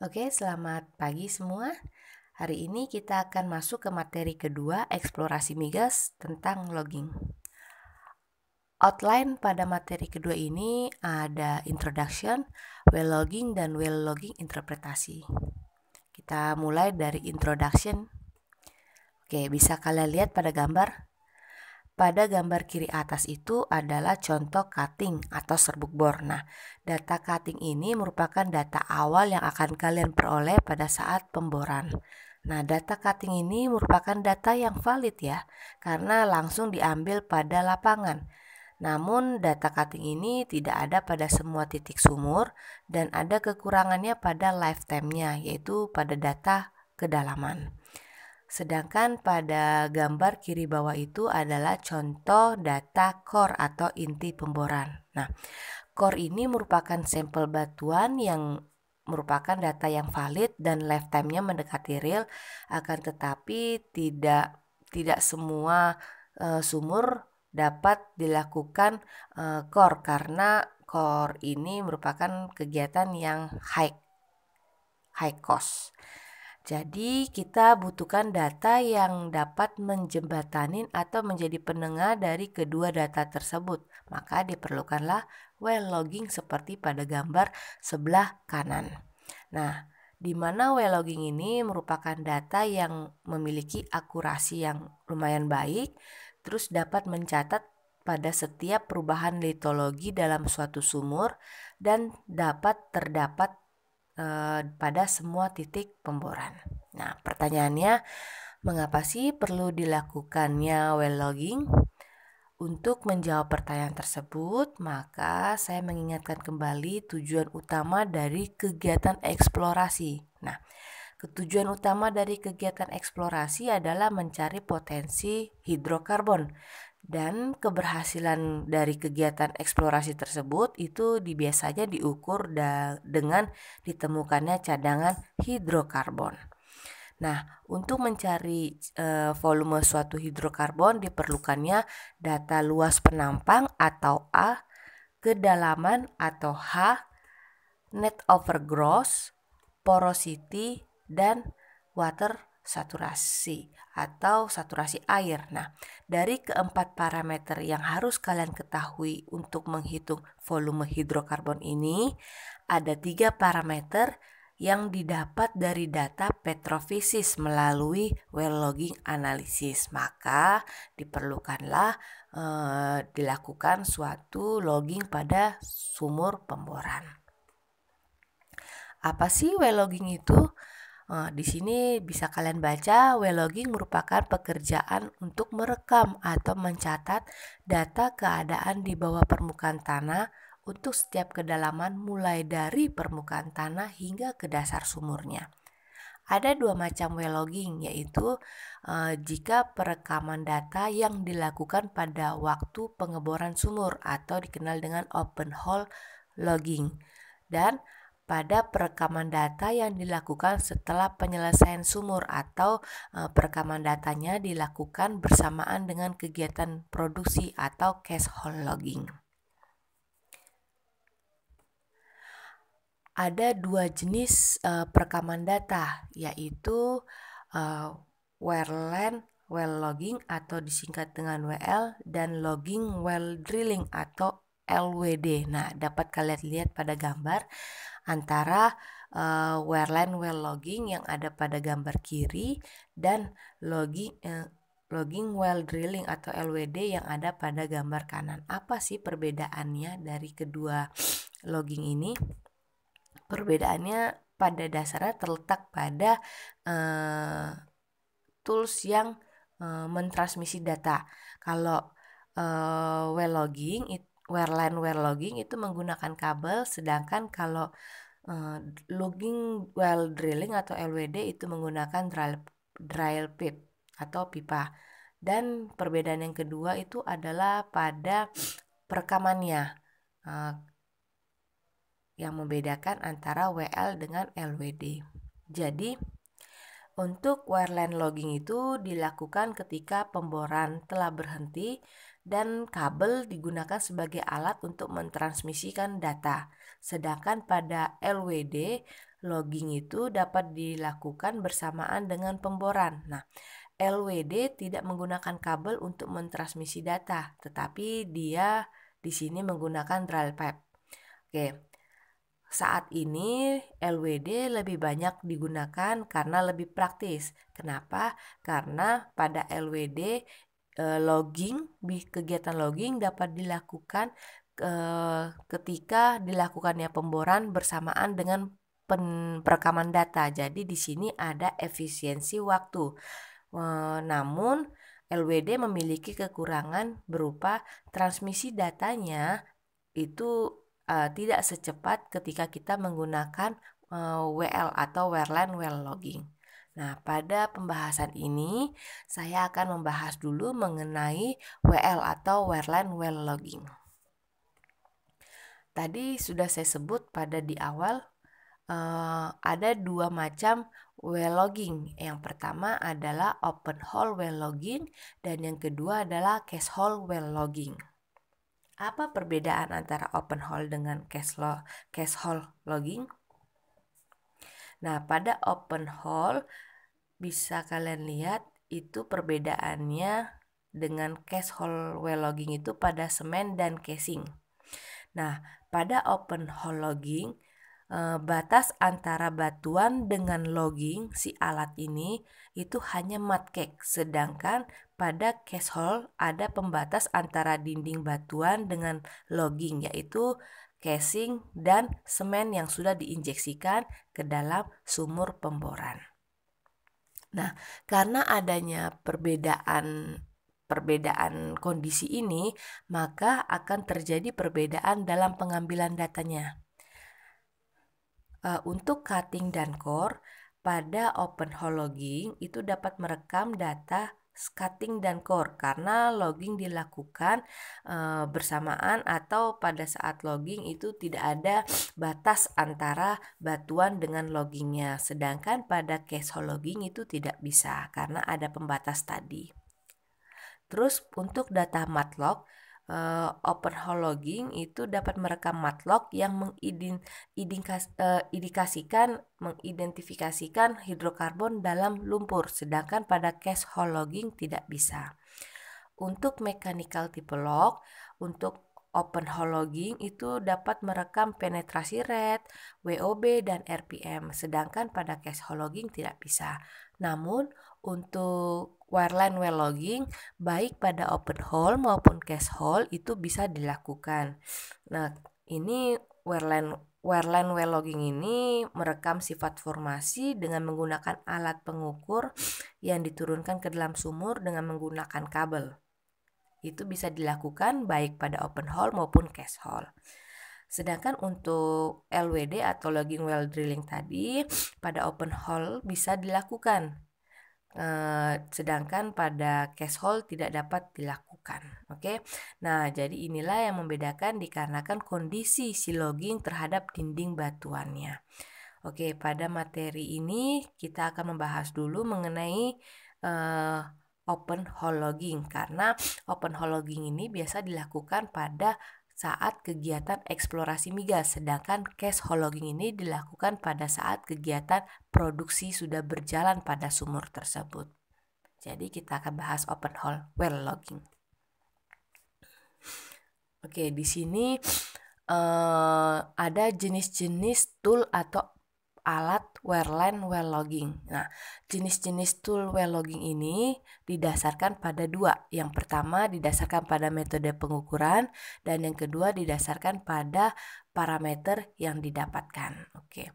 Oke, selamat pagi semua. Hari ini kita akan masuk ke materi kedua eksplorasi migas tentang logging. Outline pada materi kedua ini ada introduction, well logging dan well logging interpretasi. Kita mulai dari introduction. Oke, bisa kalian lihat pada gambar pada gambar kiri atas itu adalah contoh cutting atau serbuk bor. Nah, data cutting ini merupakan data awal yang akan kalian peroleh pada saat pemboran. Nah, data cutting ini merupakan data yang valid ya, karena langsung diambil pada lapangan. Namun, data cutting ini tidak ada pada semua titik sumur dan ada kekurangannya pada lifetime-nya, yaitu pada data kedalaman. Sedangkan pada gambar kiri bawah itu adalah contoh data core atau inti pemboran. Nah, core ini merupakan sampel batuan yang merupakan data yang valid dan lifetime-nya mendekati real, akan tetapi tidak tidak semua e, sumur dapat dilakukan e, core karena core ini merupakan kegiatan yang high high cost. Jadi kita butuhkan data yang dapat menjembatanin atau menjadi penengah dari kedua data tersebut. Maka diperlukanlah well logging seperti pada gambar sebelah kanan. Nah, di mana well logging ini merupakan data yang memiliki akurasi yang lumayan baik, terus dapat mencatat pada setiap perubahan litologi dalam suatu sumur dan dapat terdapat Eh, pada semua titik pemboran. Nah, pertanyaannya, mengapa sih perlu dilakukannya well logging? Untuk menjawab pertanyaan tersebut, maka saya mengingatkan kembali tujuan utama dari kegiatan eksplorasi. Nah, Ketujuan utama dari kegiatan eksplorasi adalah mencari potensi hidrokarbon dan keberhasilan dari kegiatan eksplorasi tersebut itu biasanya diukur dengan ditemukannya cadangan hidrokarbon. Nah, untuk mencari eh, volume suatu hidrokarbon diperlukannya data luas penampang atau A, kedalaman atau H, net overgrowth, porosity, dan water saturasi atau saturasi air. Nah, dari keempat parameter yang harus kalian ketahui untuk menghitung volume hidrokarbon ini, ada tiga parameter yang didapat dari data petrofisis melalui well logging analysis. Maka diperlukanlah e, dilakukan suatu logging pada sumur pemboran. Apa sih well logging itu? Eh, di sini bisa kalian baca, logging merupakan pekerjaan untuk merekam atau mencatat data keadaan di bawah permukaan tanah untuk setiap kedalaman mulai dari permukaan tanah hingga ke dasar sumurnya. Ada dua macam logging yaitu eh, jika perekaman data yang dilakukan pada waktu pengeboran sumur atau dikenal dengan open hole logging dan pada perekaman data yang dilakukan setelah penyelesaian sumur atau eh, perekaman datanya dilakukan bersamaan dengan kegiatan produksi atau cash hole logging. Ada dua jenis e, perekaman data yaitu e, eh, wireland well logging atau disingkat dengan WL dan logging well drilling atau LWD. Nah, dapat kalian lihat pada gambar antara uh, eh, wireline well logging yang ada pada gambar kiri dan logging uh, logging well drilling atau LWD yang ada pada gambar kanan. Apa sih perbedaannya dari kedua logging ini? Perbedaannya pada dasarnya terletak pada uh, tools yang uh, mentransmisi data. Kalau uh, well logging itu wireline logging itu menggunakan kabel sedangkan kalau uh, logging well drilling atau LWD itu menggunakan drill drill pip atau pipa dan perbedaan yang kedua itu adalah pada perekamannya uh, eh, yang membedakan antara WL dengan LWD jadi untuk wireline logging itu dilakukan ketika pemboran telah berhenti dan kabel digunakan sebagai alat untuk mentransmisikan data. Sedangkan pada LWD, logging itu dapat dilakukan bersamaan dengan pemboran. Nah, LWD tidak menggunakan kabel untuk mentransmisi data, tetapi dia di sini menggunakan drill pipe. Oke saat ini LWD lebih banyak digunakan karena lebih praktis. Kenapa? Karena pada LWD eh, logging, kegiatan logging dapat dilakukan eh, ketika dilakukannya pemboran bersamaan dengan perekaman data. Jadi di sini ada efisiensi waktu. Eh, namun LWD memiliki kekurangan berupa transmisi datanya itu Eh, tidak secepat ketika kita menggunakan uh, eh, WL atau Wireline Well Logging. Nah, pada pembahasan ini saya akan membahas dulu mengenai WL atau Wireline Well Logging. Tadi sudah saya sebut pada di awal uh, ada dua macam well logging. Yang pertama adalah open hole well logging dan yang kedua adalah case hole well logging. Apa perbedaan antara open hole dengan cash, lo, cash hole logging? Nah, pada open hole bisa kalian lihat itu perbedaannya dengan cash hole well logging itu pada semen dan casing. Nah, pada open hole logging eh, batas antara batuan dengan logging si alat ini itu hanya mat cake, sedangkan pada case hole ada pembatas antara dinding batuan dengan logging yaitu casing dan semen yang sudah diinjeksikan ke dalam sumur pemboran. Nah, karena adanya perbedaan perbedaan kondisi ini, maka akan terjadi perbedaan dalam pengambilan datanya. Eh, untuk cutting dan core, pada open hole logging itu dapat merekam data scouting dan core karena logging dilakukan e, bersamaan atau pada saat logging itu tidak ada batas antara batuan dengan loggingnya sedangkan pada case logging itu tidak bisa karena ada pembatas tadi. Terus untuk data matlock uh, open hole logging itu dapat merekam matlock yang mengidentifikasikan eh, uh, mengidentifikasikan hidrokarbon dalam lumpur, sedangkan pada cache hole logging tidak bisa. Untuk mechanical tipe log, untuk open hole logging itu dapat merekam penetrasi rate, WOB, dan RPM, sedangkan pada cache hole logging tidak bisa. Namun, untuk Wireline well logging baik pada open hole maupun case hole itu bisa dilakukan. Nah, ini wireline wireline well logging ini merekam sifat formasi dengan menggunakan alat pengukur yang diturunkan ke dalam sumur dengan menggunakan kabel. Itu bisa dilakukan baik pada open hole maupun case hole. Sedangkan untuk LWD atau logging well drilling tadi pada open hole bisa dilakukan sedangkan pada cash hold tidak dapat dilakukan. Oke, okay? nah jadi inilah yang membedakan dikarenakan kondisi si logging terhadap dinding batuannya. Oke, okay, pada materi ini kita akan membahas dulu mengenai uh, open hole logging karena open hole logging ini biasa dilakukan pada saat kegiatan eksplorasi migas, sedangkan case logging ini dilakukan pada saat kegiatan produksi sudah berjalan pada sumur tersebut. Jadi kita akan bahas open hole well logging. Oke, di sini uh, ada jenis-jenis tool atau alat wireline well logging. Nah, jenis-jenis tool well logging ini didasarkan pada dua. Yang pertama didasarkan pada metode pengukuran dan yang kedua didasarkan pada parameter yang didapatkan. Oke.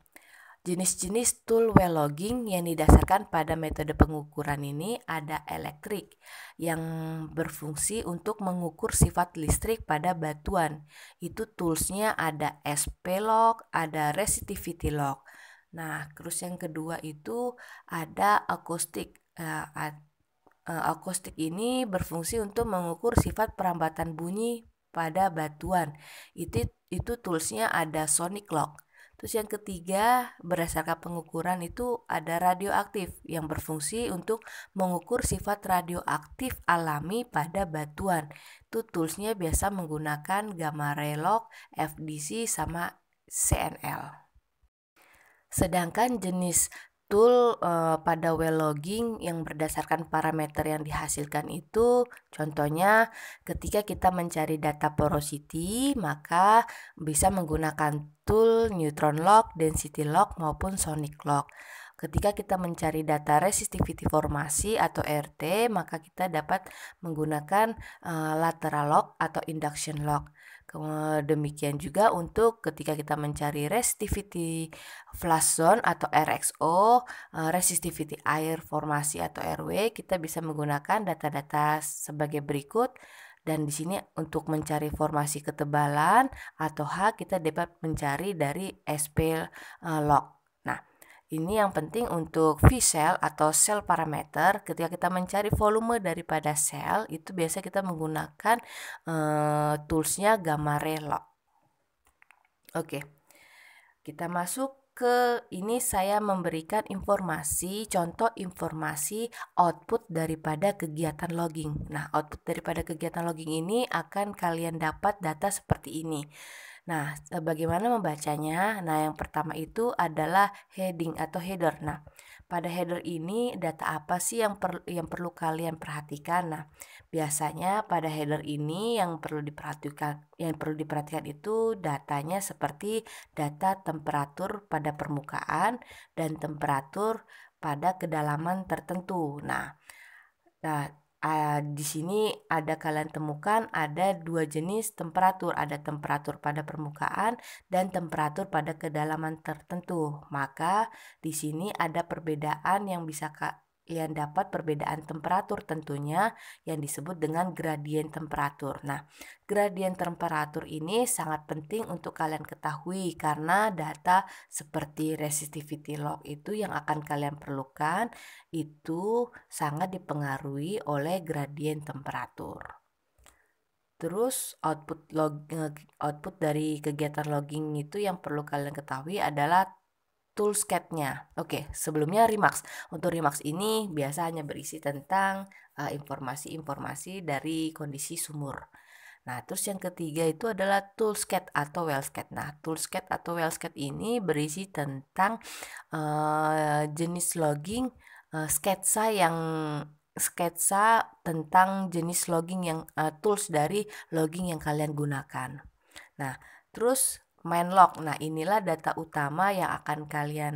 Jenis-jenis tool well logging yang didasarkan pada metode pengukuran ini ada elektrik yang berfungsi untuk mengukur sifat listrik pada batuan. Itu toolsnya ada SP log, ada resistivity log. Nah, terus yang kedua itu ada akustik. Uh, akustik ini berfungsi untuk mengukur sifat perambatan bunyi pada batuan. Itu itu toolsnya ada sonic lock. Terus yang ketiga, berdasarkan pengukuran itu ada radioaktif yang berfungsi untuk mengukur sifat radioaktif alami pada batuan. Itu toolsnya biasa menggunakan gamma ray lock, FDC, sama CNL. Sedangkan jenis tool uh, pada well logging yang berdasarkan parameter yang dihasilkan itu contohnya ketika kita mencari data porosity maka bisa menggunakan tool neutron log, density log maupun sonic log. Ketika kita mencari data resistivity formasi atau RT, maka kita dapat menggunakan uh, lateral log atau induction log. Demikian juga untuk ketika kita mencari resistivity flash zone atau RXO, resistivity air formasi atau RW, kita bisa menggunakan data-data sebagai berikut. Dan di sini untuk mencari formasi ketebalan atau H kita dapat mencari dari SP log. Ini yang penting untuk V-cell atau sel parameter ketika kita mencari volume daripada sel itu biasa kita menggunakan uh, toolsnya gamma log. Oke, okay. kita masuk ke ini saya memberikan informasi contoh informasi output daripada kegiatan logging. Nah, output daripada kegiatan logging ini akan kalian dapat data seperti ini. Nah, e, bagaimana membacanya? Nah, yang pertama itu adalah heading atau header. Nah, pada header ini data apa sih yang per, yang perlu kalian perhatikan? Nah, biasanya pada header ini yang perlu diperhatikan yang perlu diperhatikan itu datanya seperti data temperatur pada permukaan dan temperatur pada kedalaman tertentu. Nah, nah uh, di sini ada kalian temukan ada dua jenis temperatur, ada temperatur pada permukaan dan temperatur pada kedalaman tertentu. Maka di sini ada perbedaan yang bisa yang dapat perbedaan temperatur tentunya yang disebut dengan gradien temperatur. Nah, gradien temperatur ini sangat penting untuk kalian ketahui karena data seperti resistivity log itu yang akan kalian perlukan itu sangat dipengaruhi oleh gradien temperatur. Terus output log eh, output dari kegiatan logging itu yang perlu kalian ketahui adalah Toolscape-nya. Oke, sebelumnya remarks. Untuk remarks ini biasanya berisi tentang eh, informasi-informasi uh, dari kondisi sumur. Nah, terus yang ketiga itu adalah cat atau well cat. Nah, tools cat atau well cat ini berisi tentang uh, jenis logging uh, sketsa yang sketsa tentang jenis logging yang uh, tools dari logging yang kalian gunakan. Nah, terus Main log. Nah, inilah data utama yang akan kalian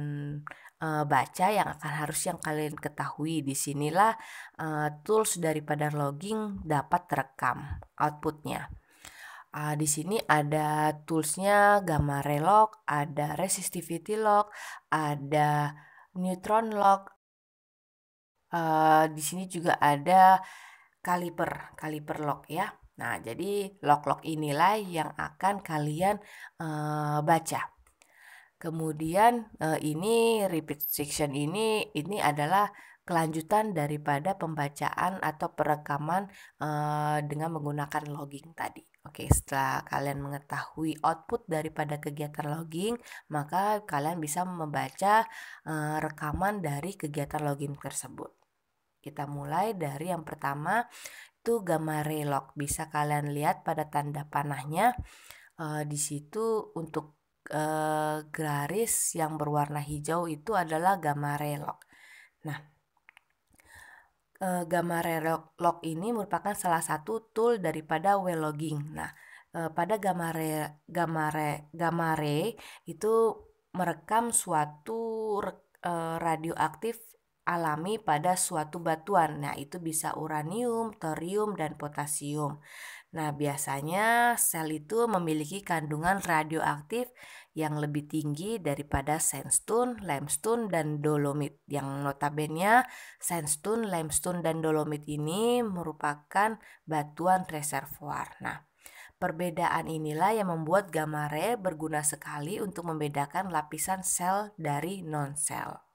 eh, baca yang akan harus yang kalian ketahui. Disinilah uh, eh, tools daripada logging dapat terekam outputnya. Uh, di sini ada toolsnya gamma ray log, ada resistivity log, ada neutron log. Uh, eh, di sini juga ada caliper, caliper log ya. Nah, jadi log-log inilah yang akan kalian e, baca. Kemudian e, ini repeat section ini ini adalah kelanjutan daripada pembacaan atau perekaman e, dengan menggunakan logging tadi. Oke, setelah kalian mengetahui output daripada kegiatan logging, maka kalian bisa membaca e, rekaman dari kegiatan logging tersebut. Kita mulai dari yang pertama, itu gamma lock. Bisa kalian lihat pada tanda panahnya e, di situ untuk e, garis yang berwarna hijau itu adalah gamma lock. Nah, uh, lock ini merupakan salah satu tool daripada logging. Nah, e, pada ray gamma ray itu merekam suatu e, radioaktif alami pada suatu batuan. Nah, itu bisa uranium, thorium, dan potasium. Nah, biasanya sel itu memiliki kandungan radioaktif yang lebih tinggi daripada sandstone, limestone, dan dolomit. Yang notabene sandstone, limestone, dan dolomit ini merupakan batuan reservoir. Nah, Perbedaan inilah yang membuat gamma ray berguna sekali untuk membedakan lapisan sel dari non-sel.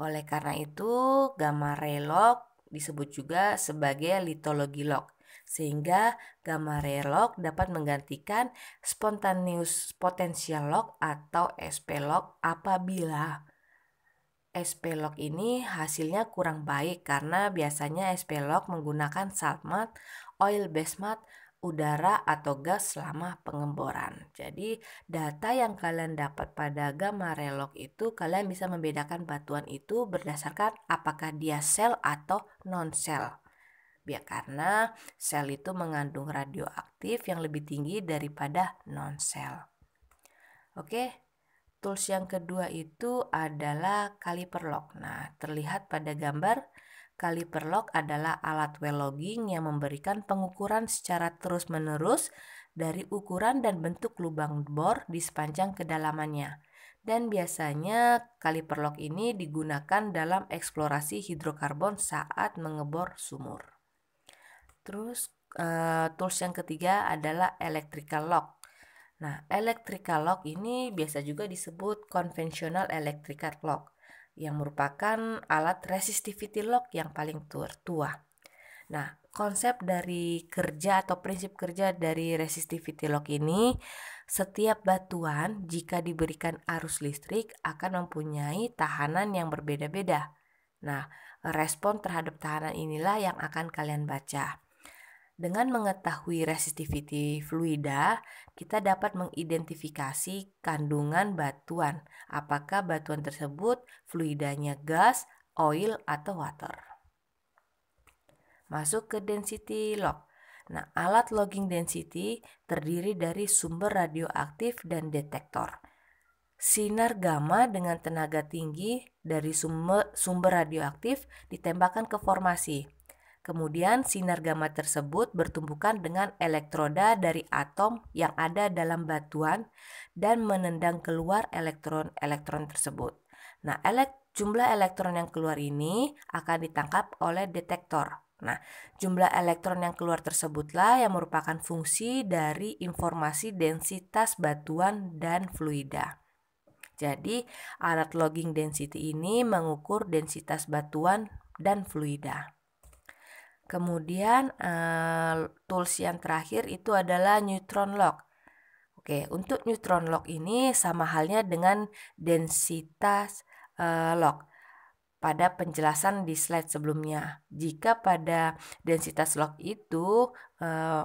Oleh karena itu, gamma ray lock disebut juga sebagai litologi lock sehingga gamma ray lock dapat menggantikan spontaneous potential log atau SP log apabila SP log ini hasilnya kurang baik karena biasanya SP log menggunakan salmat oil based mat, udara atau gas selama pengemboran. Jadi, data yang kalian dapat pada gamma relog itu kalian bisa membedakan batuan itu berdasarkan apakah dia sel atau non sel. Ya, karena sel itu mengandung radioaktif yang lebih tinggi daripada non sel. Oke, tools yang kedua itu adalah kaliper log. Nah, terlihat pada gambar Kaliper Kaliperlok adalah alat well logging yang memberikan pengukuran secara terus-menerus dari ukuran dan bentuk lubang bor di sepanjang kedalamannya. Dan biasanya kaliper kaliperlok ini digunakan dalam eksplorasi hidrokarbon saat mengebor sumur. Terus eh, tools yang ketiga adalah electrical lock. Nah, electrical lock ini biasa juga disebut conventional electrical lock yang merupakan alat resistivity lock yang paling tua. Nah, konsep dari kerja atau prinsip kerja dari resistivity lock ini setiap batuan jika diberikan arus listrik akan mempunyai tahanan yang berbeda-beda. Nah, respon terhadap tahanan inilah yang akan kalian baca. Dengan mengetahui resistivity fluida, kita dapat mengidentifikasi kandungan batuan, apakah batuan tersebut fluidanya gas, oil, atau water. Masuk ke density log. Nah, alat logging density terdiri dari sumber radioaktif dan detektor. Sinar gamma dengan tenaga tinggi dari sumber, sumber radioaktif ditembakkan ke formasi Kemudian sinar gamma tersebut bertumbukan dengan elektroda dari atom yang ada dalam batuan dan menendang keluar elektron-elektron tersebut. Nah, elek jumlah elektron yang keluar ini akan ditangkap oleh detektor. Nah, jumlah elektron yang keluar tersebutlah yang merupakan fungsi dari informasi densitas batuan dan fluida. Jadi, alat logging density ini mengukur densitas batuan dan fluida. Kemudian uh, tools yang terakhir itu adalah neutron lock. Oke, untuk neutron lock ini sama halnya dengan densitas uh, eh, log pada penjelasan di slide sebelumnya. Jika pada densitas lock itu uh,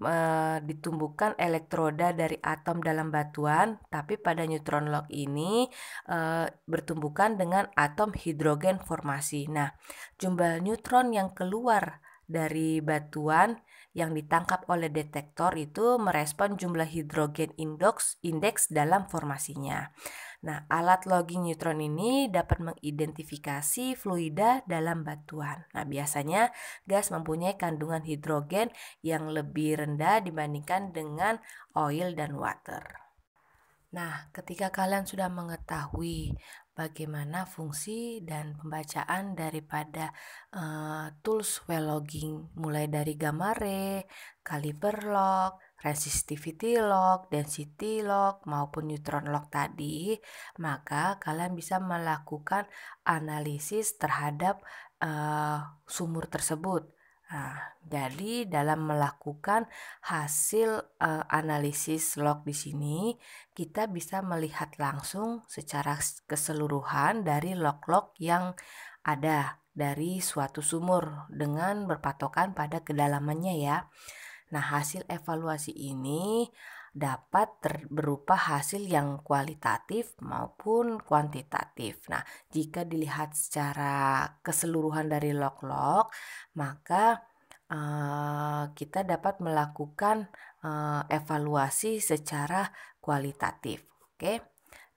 Eh, ditumbuhkan elektroda dari atom dalam batuan, tapi pada neutron log ini e, bertumbuhkan dengan atom hidrogen formasi. Nah, jumlah neutron yang keluar dari batuan yang ditangkap oleh detektor itu merespon jumlah hidrogen indeks indeks dalam formasinya. Nah, alat logging neutron ini dapat mengidentifikasi fluida dalam batuan. Nah, biasanya gas mempunyai kandungan hidrogen yang lebih rendah dibandingkan dengan oil dan water. Nah, ketika kalian sudah mengetahui bagaimana fungsi dan pembacaan daripada uh, tools well logging mulai dari gamma ray, caliper log, resistivity lock, density lock, maupun neutron lock tadi, maka kalian bisa melakukan analisis terhadap uh, sumur tersebut. Nah, jadi dalam melakukan hasil uh, analisis log di sini, kita bisa melihat langsung secara keseluruhan dari log-log yang ada dari suatu sumur dengan berpatokan pada kedalamannya ya. Nah, hasil evaluasi ini dapat berupa hasil yang kualitatif maupun kuantitatif. Nah, jika dilihat secara keseluruhan dari log-log, maka uh, kita dapat melakukan uh, evaluasi secara kualitatif. Oke.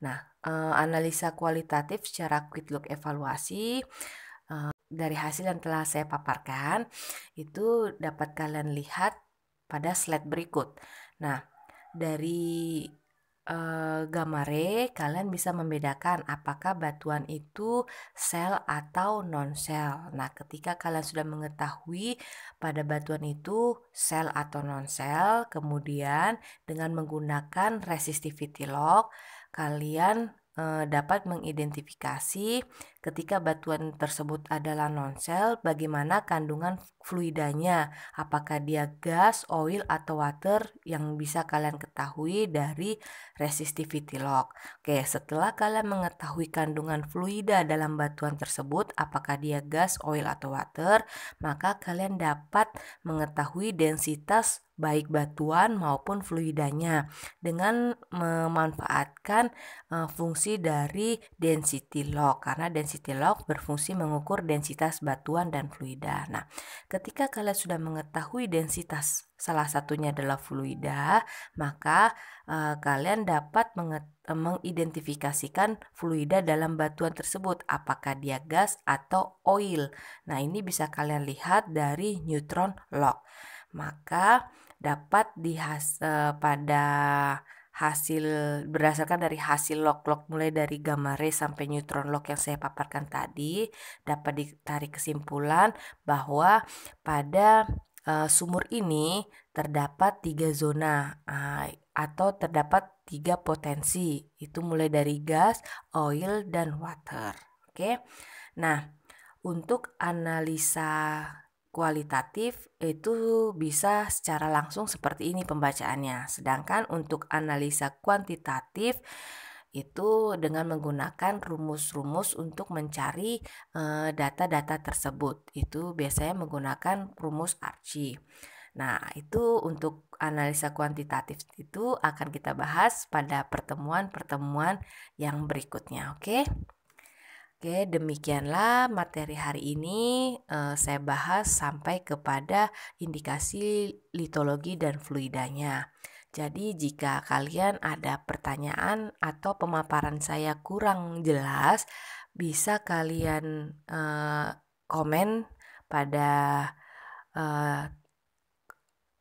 Nah, eh, analisa kualitatif secara quick look evaluasi dari hasil yang telah saya paparkan itu dapat kalian lihat pada slide berikut. Nah, dari e, eh, gamare kalian bisa membedakan apakah batuan itu sel atau non sel. Nah, ketika kalian sudah mengetahui pada batuan itu sel atau non sel, kemudian dengan menggunakan resistivity log kalian e, dapat mengidentifikasi Ketika batuan tersebut adalah non nonsel, bagaimana kandungan fluidanya? Apakah dia gas, oil, atau water yang bisa kalian ketahui dari resistivity log? Oke, setelah kalian mengetahui kandungan fluida dalam batuan tersebut, apakah dia gas, oil, atau water, maka kalian dapat mengetahui densitas baik batuan maupun fluidanya dengan memanfaatkan uh, fungsi dari density log karena density density log berfungsi mengukur densitas batuan dan fluida. Nah, ketika kalian sudah mengetahui densitas salah satunya adalah fluida, maka e, kalian dapat eh, mengidentifikasikan fluida dalam batuan tersebut apakah dia gas atau oil. Nah, ini bisa kalian lihat dari neutron log. Maka dapat dihas eh, pada hasil berdasarkan dari hasil log-log mulai dari gamma ray sampai neutron log yang saya paparkan tadi dapat ditarik kesimpulan bahwa pada uh, sumur ini terdapat tiga zona uh, atau terdapat tiga potensi itu mulai dari gas, oil dan water. Oke. Okay? Nah, untuk analisa kualitatif itu bisa secara langsung seperti ini pembacaannya. Sedangkan untuk analisa kuantitatif itu dengan menggunakan rumus-rumus untuk mencari eh, data-data e, tersebut. Itu biasanya menggunakan rumus arci Nah, itu untuk analisa kuantitatif itu akan kita bahas pada pertemuan-pertemuan yang berikutnya, oke? Okay? Oke, demikianlah materi hari ini eh, saya bahas sampai kepada indikasi litologi dan fluidanya. Jadi jika kalian ada pertanyaan atau pemaparan saya kurang jelas, bisa kalian eh, komen pada eh,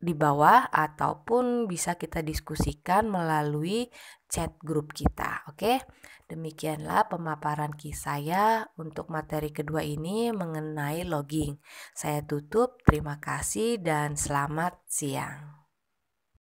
di bawah ataupun bisa kita diskusikan melalui chat grup kita, oke? Okay? Demikianlah pemaparan kisah saya untuk materi kedua ini mengenai logging. Saya tutup, terima kasih dan selamat siang.